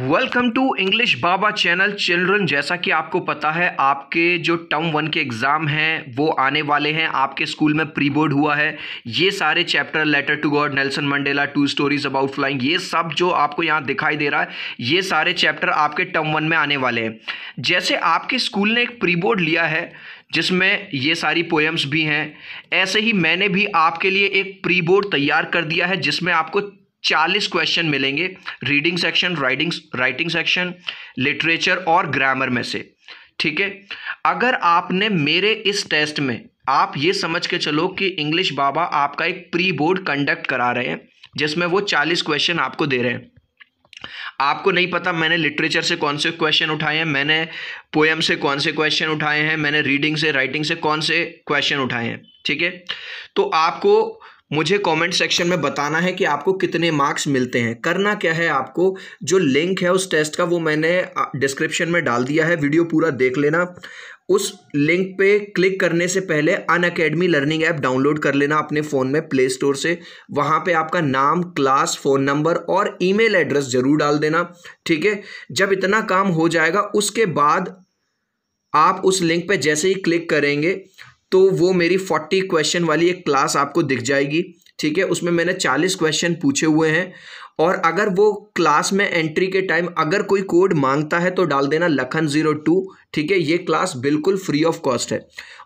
welcome to English Baba channel children जैसा कि आपको पता है आपके जो टर्म वन के एग्ज़ाम हैं वो आने वाले हैं आपके स्कूल में प्री बोर्ड हुआ है ये सारे chapter letter to God Nelson Mandela two stories about flying ये सब जो आपको यहाँ दिखाई दे रहा है ये सारे चैप्टर आपके टर्म वन में आने वाले हैं जैसे आपके स्कूल ने एक प्री बोर्ड लिया है जिसमें ये सारी पोएम्स भी हैं ऐसे ही मैंने भी आपके लिए एक प्री बोर्ड तैयार कर दिया है जिसमें आपको चालीस क्वेश्चन मिलेंगे reading section riding writing section literature और ग्रामर में से ठीक है अगर आपने मेरे इस टेस्ट में आप ये समझ के चलो कि इंग्लिश बाबा आपका एक प्री बोर्ड कंडक्ट करा रहे हैं जिसमें वो चालीस क्वेश्चन आपको दे रहे हैं आपको नहीं पता मैंने लिटरेचर से कौन से क्वेश्चन उठाए हैं मैंने पोएम से कौन से क्वेश्चन उठाए हैं मैंने रीडिंग से राइटिंग से कौन से क्वेश्चन उठाए हैं ठीक है तो आपको मुझे कमेंट सेक्शन में बताना है कि आपको कितने मार्क्स मिलते हैं करना क्या है आपको जो लिंक है उस टेस्ट का वो मैंने डिस्क्रिप्शन में डाल दिया है वीडियो पूरा देख लेना उस लिंक पे क्लिक करने से पहले Unacademy learning app download कर लेना अपने फ़ोन में प्ले स्टोर से वहाँ पे आपका नाम क्लास फ़ोन नंबर और ईमेल एड्रेस ज़रूर डाल देना ठीक है जब इतना काम हो जाएगा उसके बाद आप उस लिंक पे जैसे ही क्लिक करेंगे तो वो मेरी फोर्टी क्वेश्चन वाली एक क्लास आपको दिख जाएगी ठीक है उसमें मैंने चालीस क्वेश्चन पूछे हुए हैं और अगर वो क्लास में एंट्री के टाइम अगर कोई कोड मांगता है तो डाल देना लखन ज़ीरो टू ठीक है ये क्लास बिल्कुल फ्री ऑफ कॉस्ट है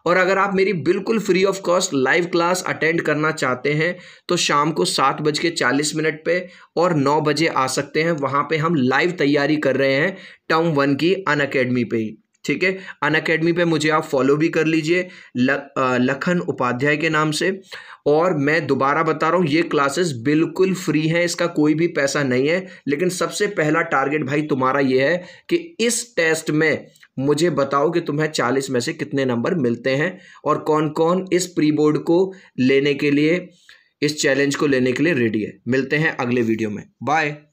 और अगर आप मेरी बिल्कुल free of cost live class attend करना चाहते हैं तो शाम को सात बज के चालीस मिनट पर और नौ बजे आ सकते हैं वहाँ पर हम लाइव तैयारी कर रहे हैं टर्म वन की अन अकेडमी पे ही ठीक है अन अकेडमी पर मुझे आप फॉलो भी कर लीजिए लखन उपाध्याय के नाम से और मैं दोबारा बता रहा हूँ ये क्लासेस बिल्कुल फ्री हैं इसका कोई भी पैसा नहीं है लेकिन सबसे पहला टारगेट भाई तुम्हारा ये है कि इस टेस्ट में मुझे बताओ कि तुम्हें चालीस में से कितने नंबर मिलते हैं और कौन कौन इस प्री बोर्ड को लेने के लिए इस चैलेंज को लेने के लिए रेडी है मिलते हैं अगले वीडियो में बाय